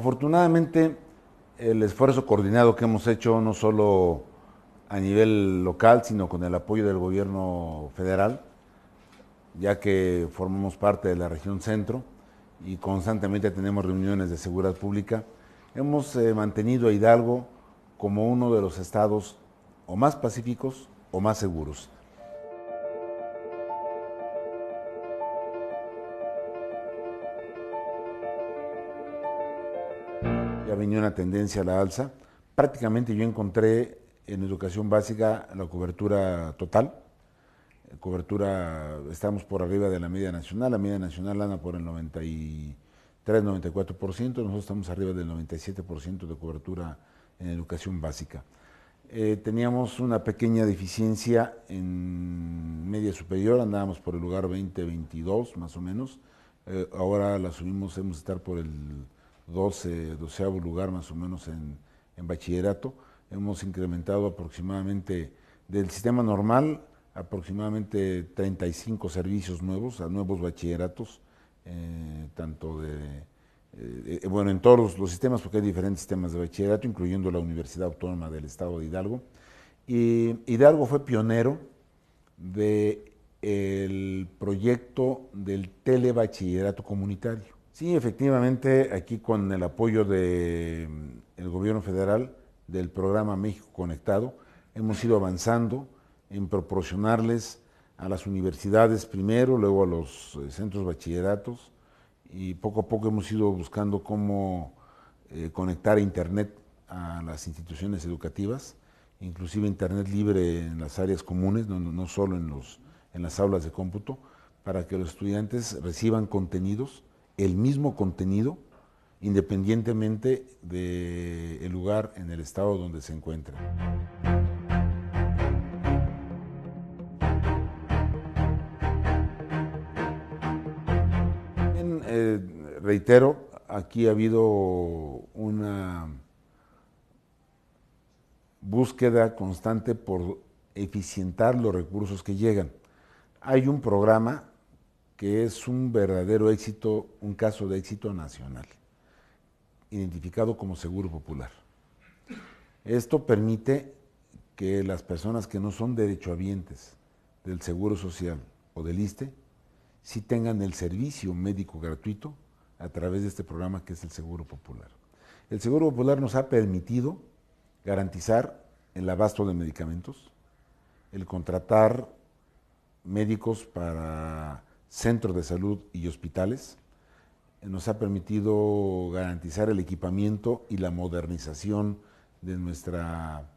Afortunadamente, el esfuerzo coordinado que hemos hecho, no solo a nivel local, sino con el apoyo del gobierno federal, ya que formamos parte de la región centro y constantemente tenemos reuniones de seguridad pública, hemos eh, mantenido a Hidalgo como uno de los estados o más pacíficos o más seguros. ya venía una tendencia a la alza. Prácticamente yo encontré en educación básica la cobertura total. Cobertura, estamos por arriba de la media nacional. La media nacional anda por el 93, 94%. Nosotros estamos arriba del 97% de cobertura en educación básica. Eh, teníamos una pequeña deficiencia en media superior, andábamos por el lugar 20-22 más o menos. Eh, ahora la subimos, hemos de estar por el 12, 12 lugar más o menos en, bachillerato. Hemos incrementado aproximadamente del sistema normal aproximadamente 35 servicios nuevos, a nuevos bachilleratos, eh, tanto de, eh, eh, bueno, en todos los sistemas, porque hay diferentes sistemas de bachillerato, incluyendo la Universidad Autónoma del Estado de Hidalgo. Y Hidalgo fue pionero del proyecto del telebachillerato comunitario. Sí, efectivamente, aquí con el apoyo del mm, gobierno federal, del programa México Conectado, hemos ido avanzando en proporcionarles a las universidades primero, luego a los eh, centros bachilleratos, y poco a poco hemos ido buscando cómo eh, conectar Internet a las instituciones educativas, inclusive Internet libre en las áreas comunes, no, no solo en, los, en las aulas de cómputo, para que los estudiantes reciban contenidos el mismo contenido independientemente del lugar en el estado donde se encuentra. Eh, reitero, aquí ha habido una búsqueda constante por eficientar los recursos que llegan. Hay un programa que es un verdadero éxito, un caso de éxito nacional, identificado como Seguro Popular. Esto permite que las personas que no son derechohabientes del Seguro Social o del ISTE, sí tengan el servicio médico gratuito a través de este programa que es el Seguro Popular. El Seguro Popular nos ha permitido garantizar el abasto de medicamentos, el contratar médicos para centros de salud y hospitales, eh, nos ha permitido garantizar el equipamiento y la modernización de nuestra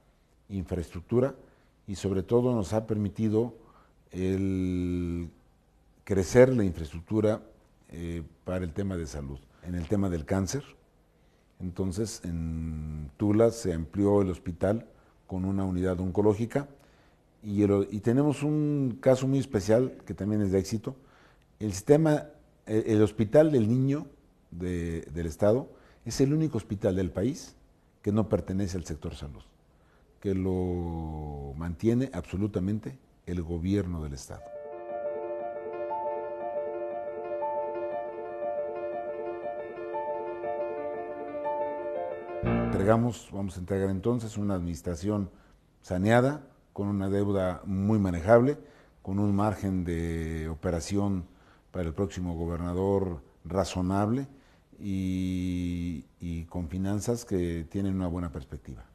infraestructura y sobre todo nos ha permitido el crecer la infraestructura eh, para el tema de salud. En el tema del cáncer, entonces en Tula se amplió el hospital con una unidad oncológica y, y tenemos un caso muy especial que también es de éxito, el sistema, eh, el, hospital del niño del Estado es el único hospital del país que no pertenece al sector salud, que lo mantiene absolutamente el gobierno del Estado. Entregamos, vamos a entregar entonces una administración saneada, con una deuda muy manejable, con un margen de operación para el próximo gobernador razonable y, con finanzas que tienen una buena perspectiva.